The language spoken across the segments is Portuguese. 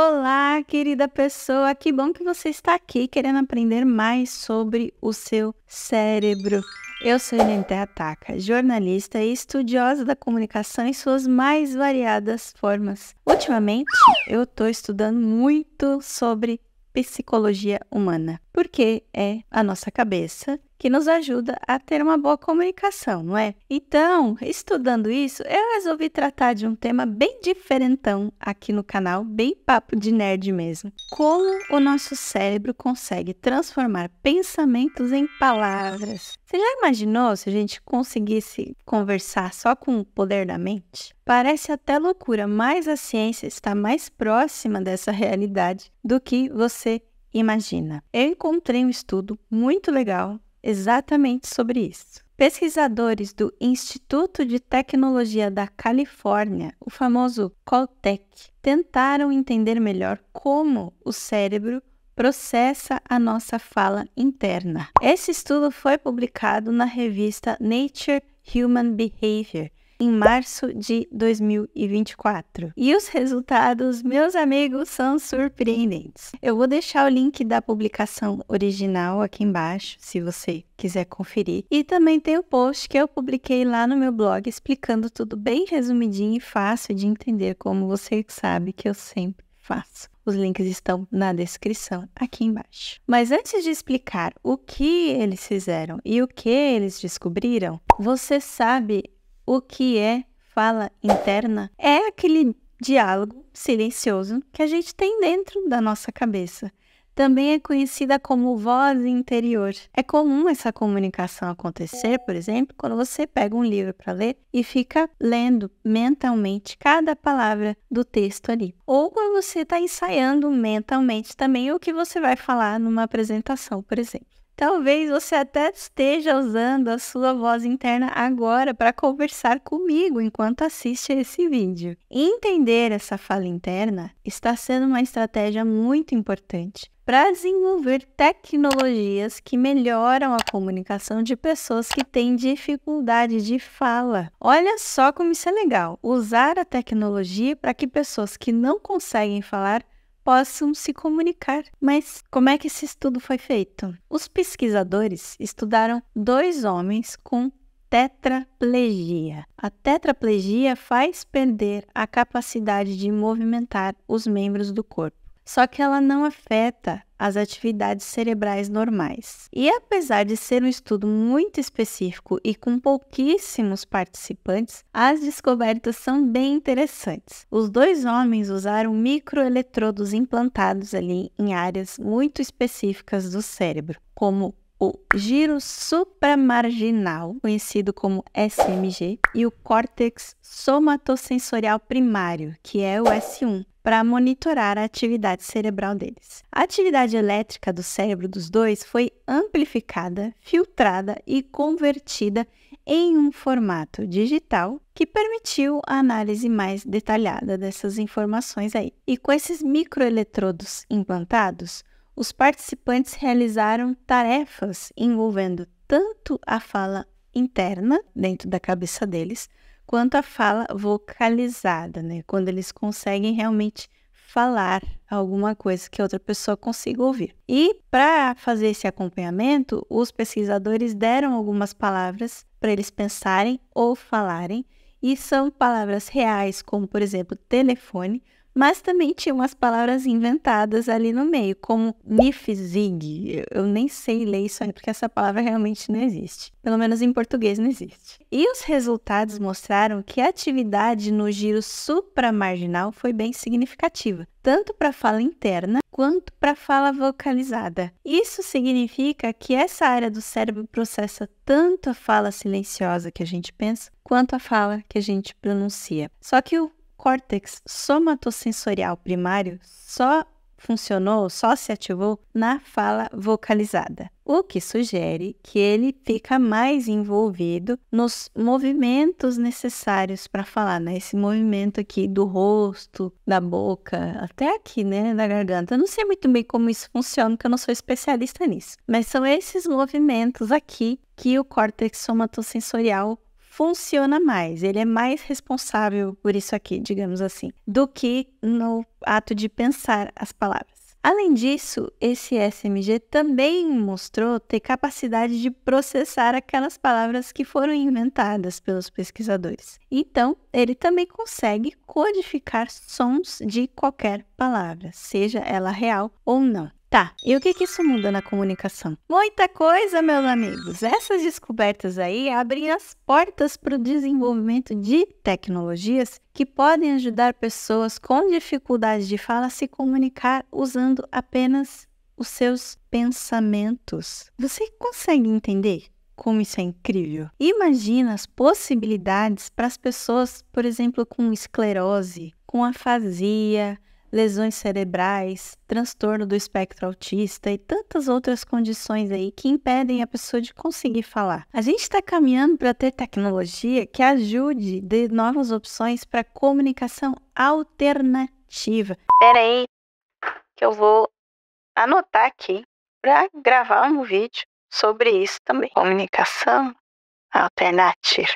Olá, querida pessoa, que bom que você está aqui querendo aprender mais sobre o seu cérebro. Eu sou Elenete Ataca, jornalista e estudiosa da comunicação em suas mais variadas formas. Ultimamente, eu estou estudando muito sobre psicologia humana porque é a nossa cabeça que nos ajuda a ter uma boa comunicação, não é? Então, estudando isso, eu resolvi tratar de um tema bem diferentão aqui no canal, bem papo de nerd mesmo. Como o nosso cérebro consegue transformar pensamentos em palavras? Você já imaginou se a gente conseguisse conversar só com o poder da mente? Parece até loucura, mas a ciência está mais próxima dessa realidade do que você Imagina, eu encontrei um estudo muito legal exatamente sobre isso. Pesquisadores do Instituto de Tecnologia da Califórnia, o famoso Caltech, tentaram entender melhor como o cérebro processa a nossa fala interna. Esse estudo foi publicado na revista Nature Human Behavior em março de 2024. E os resultados, meus amigos, são surpreendentes. Eu vou deixar o link da publicação original aqui embaixo, se você quiser conferir. E também tem o post que eu publiquei lá no meu blog explicando tudo bem resumidinho e fácil de entender, como você sabe que eu sempre faço. Os links estão na descrição aqui embaixo. Mas antes de explicar o que eles fizeram e o que eles descobriram, você sabe o que é fala interna é aquele diálogo silencioso que a gente tem dentro da nossa cabeça. Também é conhecida como voz interior. É comum essa comunicação acontecer, por exemplo, quando você pega um livro para ler e fica lendo mentalmente cada palavra do texto ali. Ou quando você está ensaiando mentalmente também o que você vai falar numa apresentação, por exemplo. Talvez você até esteja usando a sua voz interna agora para conversar comigo enquanto assiste esse vídeo. Entender essa fala interna está sendo uma estratégia muito importante para desenvolver tecnologias que melhoram a comunicação de pessoas que têm dificuldade de fala. Olha só como isso é legal! Usar a tecnologia para que pessoas que não conseguem falar possam se comunicar. Mas como é que esse estudo foi feito? Os pesquisadores estudaram dois homens com tetraplegia. A tetraplegia faz perder a capacidade de movimentar os membros do corpo só que ela não afeta as atividades cerebrais normais. E apesar de ser um estudo muito específico e com pouquíssimos participantes, as descobertas são bem interessantes. Os dois homens usaram microeletrodos implantados ali em áreas muito específicas do cérebro, como o giro supramarginal, conhecido como SMG, e o córtex somatosensorial primário, que é o S1 para monitorar a atividade cerebral deles. A atividade elétrica do cérebro dos dois foi amplificada, filtrada e convertida em um formato digital que permitiu a análise mais detalhada dessas informações aí. E com esses microeletrodos implantados, os participantes realizaram tarefas envolvendo tanto a fala interna dentro da cabeça deles, quanto à fala vocalizada, né? Quando eles conseguem realmente falar alguma coisa que outra pessoa consiga ouvir. E para fazer esse acompanhamento, os pesquisadores deram algumas palavras para eles pensarem ou falarem, e são palavras reais, como por exemplo telefone, mas também tinha umas palavras inventadas ali no meio, como nifzig. Eu nem sei ler isso aí, porque essa palavra realmente não existe. Pelo menos em português não existe. E os resultados mostraram que a atividade no giro supramarginal foi bem significativa, tanto para a fala interna quanto para a fala vocalizada. Isso significa que essa área do cérebro processa tanto a fala silenciosa que a gente pensa, quanto a fala que a gente pronuncia. Só que o córtex somatosensorial primário só funcionou, só se ativou na fala vocalizada, o que sugere que ele fica mais envolvido nos movimentos necessários para falar, né? Esse movimento aqui do rosto, da boca, até aqui, né, da garganta. Eu não sei muito bem como isso funciona, porque eu não sou especialista nisso, mas são esses movimentos aqui que o córtex somatosensorial funciona mais, ele é mais responsável por isso aqui, digamos assim, do que no ato de pensar as palavras. Além disso, esse SMG também mostrou ter capacidade de processar aquelas palavras que foram inventadas pelos pesquisadores. Então, ele também consegue codificar sons de qualquer palavra, seja ela real ou não. Tá, e o que, que isso muda na comunicação? Muita coisa, meus amigos. Essas descobertas aí abrem as portas para o desenvolvimento de tecnologias que podem ajudar pessoas com dificuldade de fala a se comunicar usando apenas os seus pensamentos. Você consegue entender? Como isso é incrível! Imagina as possibilidades para as pessoas, por exemplo, com esclerose, com afasia, lesões cerebrais, transtorno do espectro autista e tantas outras condições aí que impedem a pessoa de conseguir falar. A gente está caminhando para ter tecnologia que ajude, dê novas opções para comunicação alternativa. Peraí, que eu vou anotar aqui para gravar um vídeo sobre isso também. Comunicação alternativa.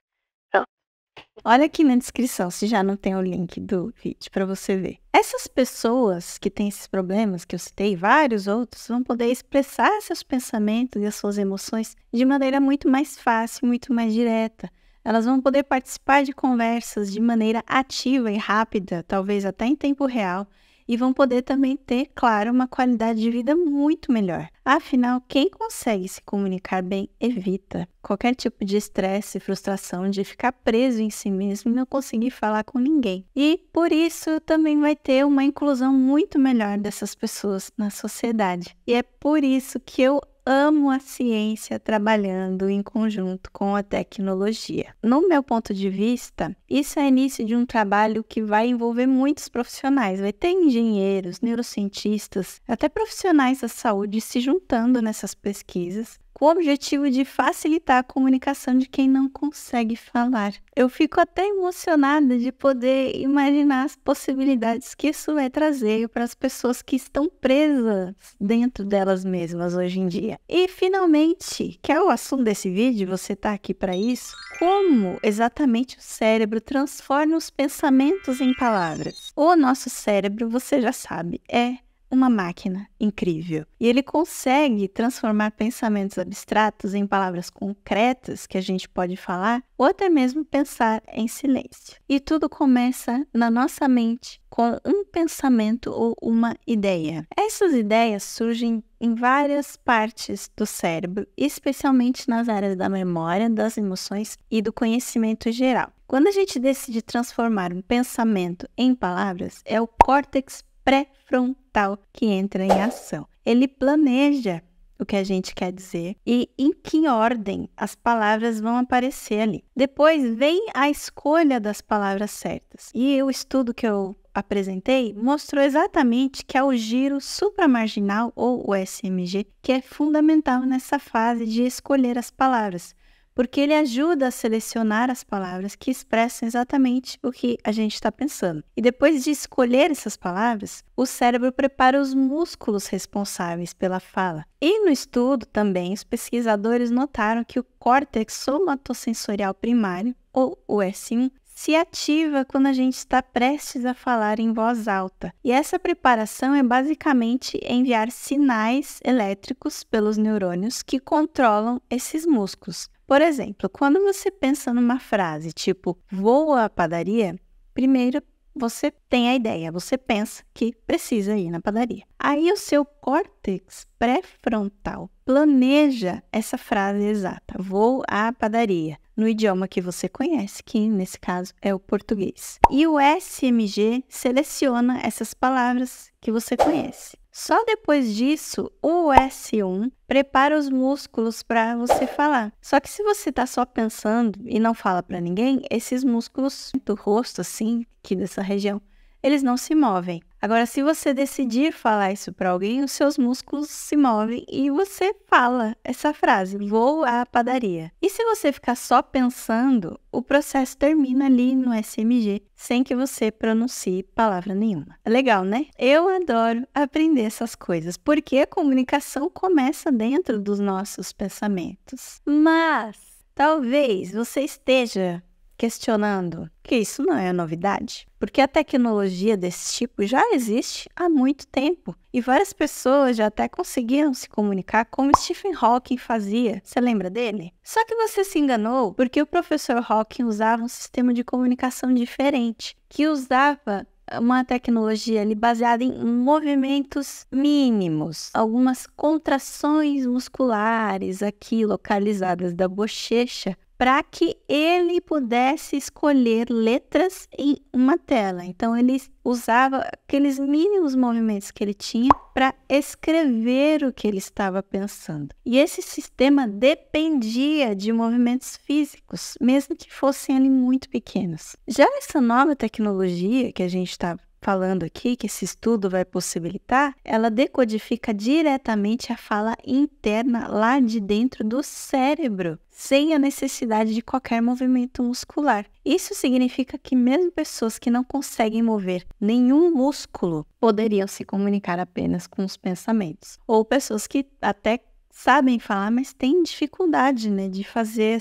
Olha aqui na descrição se já não tem o link do vídeo para você ver. Essas pessoas que têm esses problemas que eu citei, vários outros, vão poder expressar seus pensamentos e as suas emoções de maneira muito mais fácil, muito mais direta. Elas vão poder participar de conversas de maneira ativa e rápida, talvez até em tempo real, e vão poder também ter, claro, uma qualidade de vida muito melhor. Afinal, quem consegue se comunicar bem evita qualquer tipo de estresse, frustração, de ficar preso em si mesmo e não conseguir falar com ninguém. E por isso também vai ter uma inclusão muito melhor dessas pessoas na sociedade. E é por isso que eu amo a ciência trabalhando em conjunto com a tecnologia. No meu ponto de vista, isso é início de um trabalho que vai envolver muitos profissionais. Vai ter engenheiros, neurocientistas, até profissionais da saúde se juntando nessas pesquisas o objetivo de facilitar a comunicação de quem não consegue falar. Eu fico até emocionada de poder imaginar as possibilidades que isso vai trazer para as pessoas que estão presas dentro delas mesmas hoje em dia. E finalmente, que é o assunto desse vídeo, você está aqui para isso, como exatamente o cérebro transforma os pensamentos em palavras. O nosso cérebro, você já sabe, é uma máquina incrível. E ele consegue transformar pensamentos abstratos em palavras concretas que a gente pode falar ou até mesmo pensar em silêncio. E tudo começa na nossa mente com um pensamento ou uma ideia. Essas ideias surgem em várias partes do cérebro, especialmente nas áreas da memória, das emoções e do conhecimento geral. Quando a gente decide transformar um pensamento em palavras, é o córtex pré-frontal que entra em ação. Ele planeja o que a gente quer dizer e em que ordem as palavras vão aparecer ali. Depois vem a escolha das palavras certas. E o estudo que eu apresentei mostrou exatamente que é o giro supramarginal ou o SMG que é fundamental nessa fase de escolher as palavras, porque ele ajuda a selecionar as palavras que expressam exatamente o que a gente está pensando. E depois de escolher essas palavras, o cérebro prepara os músculos responsáveis pela fala. E no estudo também, os pesquisadores notaram que o córtex somatosensorial primário, ou o S1, se ativa quando a gente está prestes a falar em voz alta. E essa preparação é basicamente enviar sinais elétricos pelos neurônios que controlam esses músculos. Por exemplo, quando você pensa numa frase tipo vou à padaria, primeiro você tem a ideia, você pensa que precisa ir na padaria. Aí o seu córtex pré-frontal planeja essa frase exata: vou à padaria no idioma que você conhece, que nesse caso é o português. E o SMG seleciona essas palavras que você conhece. Só depois disso, o S1 prepara os músculos para você falar. Só que se você está só pensando e não fala para ninguém, esses músculos do rosto, assim, aqui dessa região, eles não se movem. Agora, se você decidir falar isso para alguém, os seus músculos se movem e você fala essa frase: vou à padaria. E se você ficar só pensando, o processo termina ali no SMG, sem que você pronuncie palavra nenhuma. É legal, né? Eu adoro aprender essas coisas, porque a comunicação começa dentro dos nossos pensamentos. Mas talvez você esteja questionando que isso não é novidade, porque a tecnologia desse tipo já existe há muito tempo e várias pessoas já até conseguiram se comunicar como Stephen Hawking fazia. Você lembra dele? Só que você se enganou porque o professor Hawking usava um sistema de comunicação diferente, que usava uma tecnologia ali baseada em movimentos mínimos, algumas contrações musculares aqui localizadas da bochecha para que ele pudesse escolher letras em uma tela. Então ele usava aqueles mínimos movimentos que ele tinha para escrever o que ele estava pensando. E esse sistema dependia de movimentos físicos, mesmo que fossem ali muito pequenos. Já essa nova tecnologia que a gente está falando aqui, que esse estudo vai possibilitar, ela decodifica diretamente a fala interna lá de dentro do cérebro, sem a necessidade de qualquer movimento muscular. Isso significa que, mesmo pessoas que não conseguem mover nenhum músculo poderiam se comunicar apenas com os pensamentos, ou pessoas que até sabem falar, mas têm dificuldade né, de fazer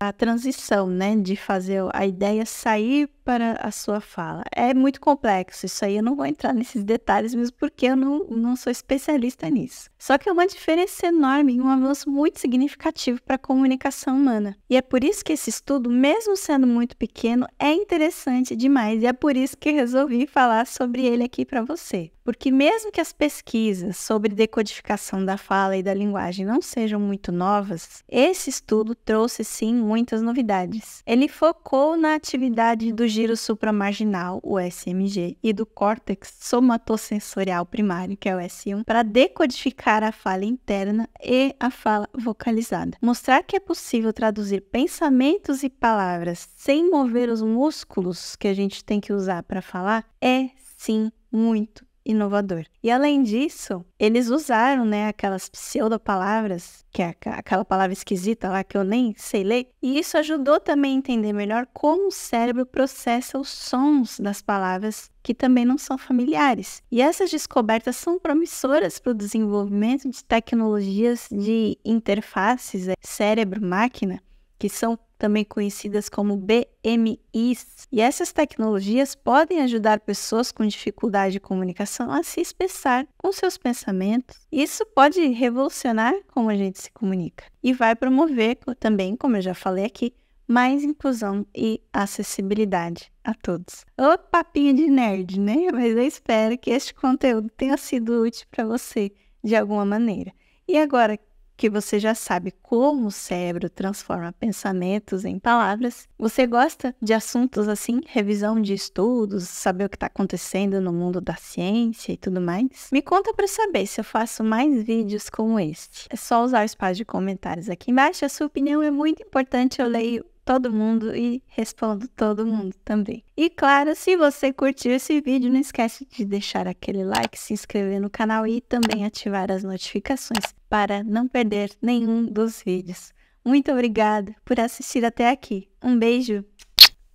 a transição, né, de fazer a ideia sair para a sua fala. É muito complexo isso aí, eu não vou entrar nesses detalhes mesmo porque eu não, não sou especialista nisso. Só que é uma diferença enorme e um avanço muito significativo para a comunicação humana. E é por isso que esse estudo, mesmo sendo muito pequeno, é interessante demais e é por isso que resolvi falar sobre ele aqui para você. Porque, mesmo que as pesquisas sobre decodificação da fala e da linguagem não sejam muito novas, esse estudo trouxe sim muitas novidades. Ele focou na atividade do giro supramarginal, o SMG, e do córtex somatosensorial primário, que é o S1, para decodificar a fala interna e a fala vocalizada. Mostrar que é possível traduzir pensamentos e palavras sem mover os músculos que a gente tem que usar para falar é sim muito inovador. E além disso, eles usaram, né, aquelas pseudo-palavras, que é aquela palavra esquisita lá que eu nem sei ler, e isso ajudou também a entender melhor como o cérebro processa os sons das palavras que também não são familiares. E essas descobertas são promissoras para o desenvolvimento de tecnologias de interfaces é, cérebro-máquina, que são também conhecidas como BMIs. E essas tecnologias podem ajudar pessoas com dificuldade de comunicação a se expressar com seus pensamentos. Isso pode revolucionar como a gente se comunica e vai promover também, como eu já falei aqui, mais inclusão e acessibilidade a todos. Ô, papinho de nerd, né? Mas eu espero que este conteúdo tenha sido útil para você de alguma maneira. E agora, que você já sabe como o cérebro transforma pensamentos em palavras. Você gosta de assuntos assim, revisão de estudos, saber o que está acontecendo no mundo da ciência e tudo mais? Me conta para saber se eu faço mais vídeos como este. É só usar o espaço de comentários aqui embaixo. A sua opinião é muito importante. Eu leio todo mundo e respondo todo mundo também. E claro, se você curtiu esse vídeo, não esquece de deixar aquele like, se inscrever no canal e também ativar as notificações para não perder nenhum dos vídeos. Muito obrigada por assistir até aqui. Um beijo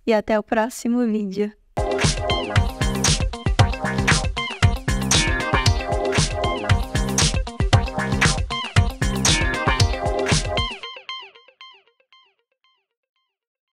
e até o próximo vídeo.